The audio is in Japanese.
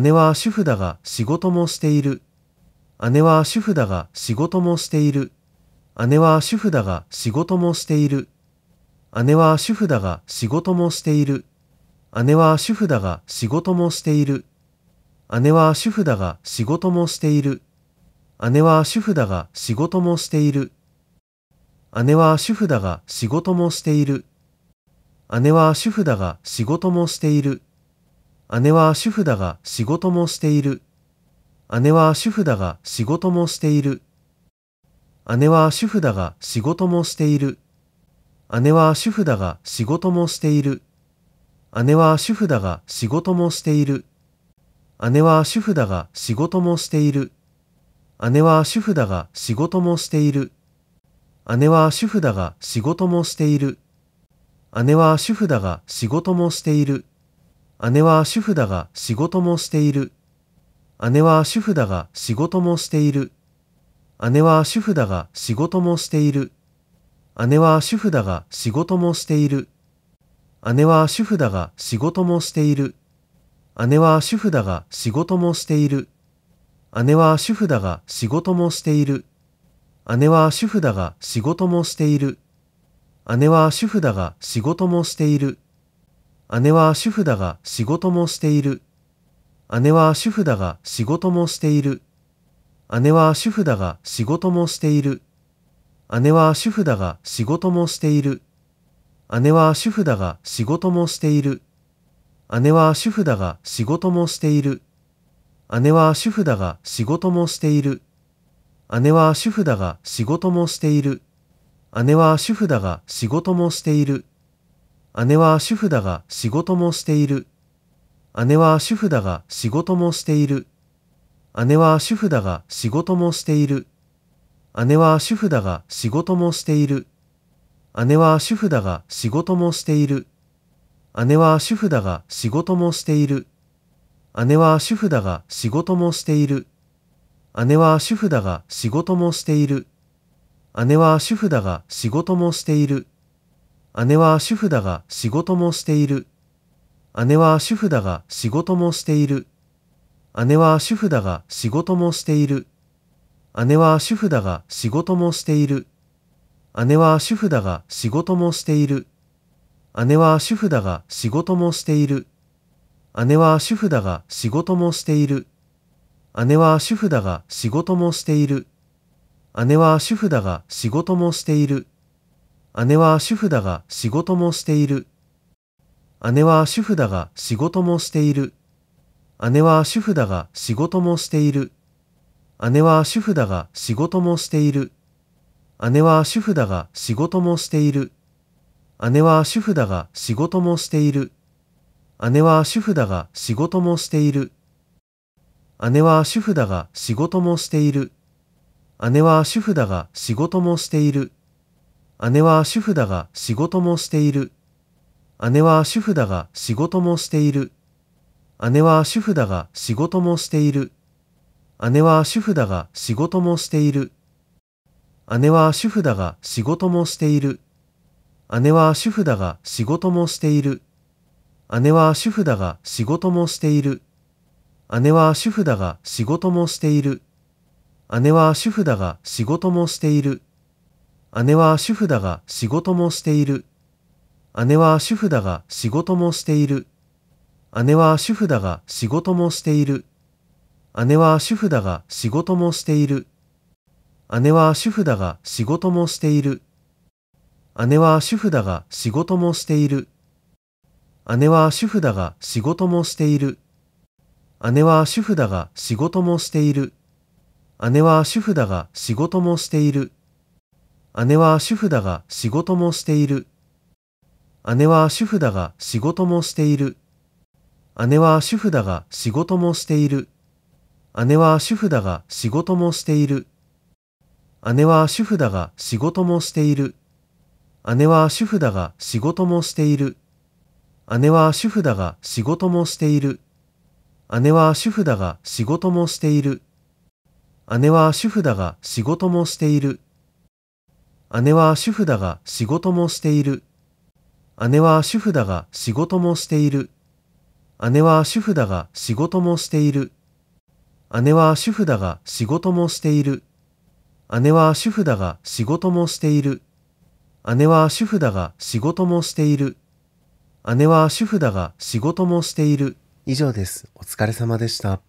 姉は主婦だが仕事もしている。姉は主婦だが仕事もしている。姉は主婦だが仕事もしている。姉は主婦だが仕事もしている。姉は主婦だが仕事もしている。姉は主婦だが仕事もしている。姉は主婦だが仕事もしている。姉は主婦だが仕事もしている。姉は主婦だが仕事もしている。姉は主婦だが仕事もしている。姉は主婦だが仕事もしている。姉は主婦だが仕事もしている。姉は主婦だが仕事もしている。姉は主婦だが仕事もしている。姉は主婦だが仕事もしている。姉は主婦だが仕事もしている。姉は主婦だが仕事もしている。姉は主婦だが仕事もしている。姉は主婦だが仕事もしている。姉は主婦だが仕事もしている。姉は主婦だが仕事もしている。姉は主婦だが仕事もしている。姉は主婦だが仕事もしている。姉は主婦だが仕事もしている。姉は主婦だが仕事もしている。姉は主婦だが仕事もしている。姉は主婦だが仕事もしている。姉は主婦だが仕事もしている。姉は主婦だが仕事もしている。姉は主婦だが仕事もしている。姉は主婦だが仕事もしている。姉は主婦だが仕事もしている。姉は主婦だが仕事もしている。姉は主婦だが仕事もしている。姉は主婦だが仕事もしている。姉は主婦だが仕事もしている。姉は主婦だが仕事もしている。姉は主婦だが仕事もしている。姉は主婦だが仕事もしている。姉は主婦だが仕事もしている。姉は主婦だが仕事もしている。姉は主婦だが仕事もしている。姉は主婦だが仕事もしている。姉は主婦だが仕事もしている。姉は主婦だが仕事もしている。姉は主婦だが仕事もしている。姉は主婦だが仕事もしている。姉は主婦だが仕事もしている。姉は主婦だが仕事もしている。姉は主婦だが仕事もしている。姉は主婦だが仕事もしている。姉は主婦だが仕事もしている。姉は主婦だが仕事もしている。姉は主婦だが仕事もしている。姉は主婦だが仕事もしている。姉は主婦だが仕事もしている。姉は主婦だが仕事もしている。姉は主婦だが仕事もしている。姉は主婦だが仕事もしている。姉は主婦だが仕事もしている。姉は主婦だが仕事もしている。姉は主婦だが仕事もしている。姉は主婦だが仕事もしている。姉は主婦だが仕事もしている。姉は主婦だが仕事もしている。姉は主婦だが仕事もしている。姉は主婦だが仕事もしている。姉は主婦だが仕事もしている。姉は主婦だが仕事もしている。姉は主婦だが仕事もしている。姉は主婦だが仕事もしている。姉は主婦だが仕事もしている。姉は主婦だが仕事もしている。姉は主婦だが仕事もしている。姉は主婦だが仕事もしている。姉は主婦だが仕事もしている。姉は主婦だが仕事もしている。姉は主婦だが仕事もしている。姉は主婦だが仕事もしている。姉は主婦だが仕事もしている。姉は主婦だが仕事もしている。姉は主婦だが仕事もしている。姉は主婦だが仕事もしている。姉は主婦だが仕事もしている。姉は主婦だが仕事もしている。姉は主婦だが仕事もしている。姉は主婦だが仕事もしている。姉は主婦だが仕事もしている。姉は主婦だが仕事もしている。姉は主婦だが仕事もしている。姉は主婦だが仕事もしている。姉は主婦だが仕事もしている。姉は主婦だが仕事もしている。姉は主婦だが仕事もしている。姉は主婦だが仕事もしている。姉は主婦だが仕事もしている。姉は主婦だが仕事もしている。以上です。お疲れ様でした。